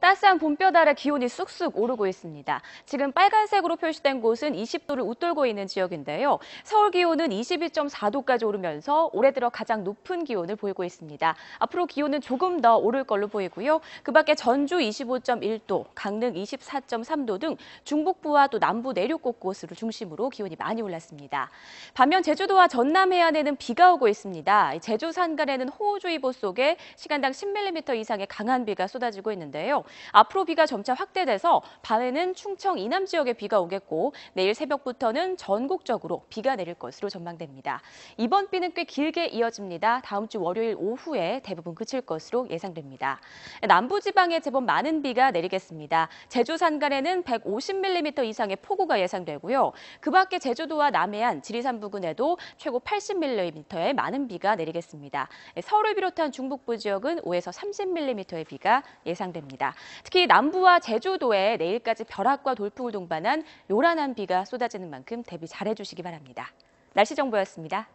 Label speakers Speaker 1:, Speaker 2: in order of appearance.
Speaker 1: 따스한 봄볕 아래 기온이 쑥쑥 오르고 있습니다. 지금 빨간색으로 표시된 곳은 20도를 웃돌고 있는 지역인데요. 서울 기온은 22.4도까지 오르면서 올해 들어 가장 높은 기온을 보이고 있습니다. 앞으로 기온은 조금 더 오를 걸로 보이고요. 그 밖에 전주 25.1도, 강릉 24.3도 등 중북부와 또 남부 내륙 곳곳으로 중심으로 기온이 많이 올랐습니다. 반면 제주도와 전남 해안에는 비가 오고 있습니다. 제주 산간에는 호우주의보 속에 시간당 10mm 이상의 강한 비가 쏟아지고 있는데요. 앞으로 비가 점차 확대돼서 밤에는 충청 이남 지역에 비가 오겠고 내일 새벽부터는 전국적으로 비가 내릴 것으로 전망됩니다. 이번 비는 꽤 길게 이어집니다. 다음 주 월요일 오후에 대부분 그칠 것으로 예상됩니다. 남부 지방에 제법 많은 비가 내리겠습니다. 제주 산간에는 150mm 이상의 폭우가 예상되고요. 그 밖에 제주도와 남해안, 지리산 부근에도 최고 80mm의 많은 비가 내리겠습니다. 서울을 비롯한 중북부 지역은 5에서 30mm의 비가 예상됩니다. 특히 남부와 제주도에 내일까지 벼락과 돌풍을 동반한 요란한 비가 쏟아지는 만큼 대비 잘해주시기 바랍니다. 날씨 정보였습니다.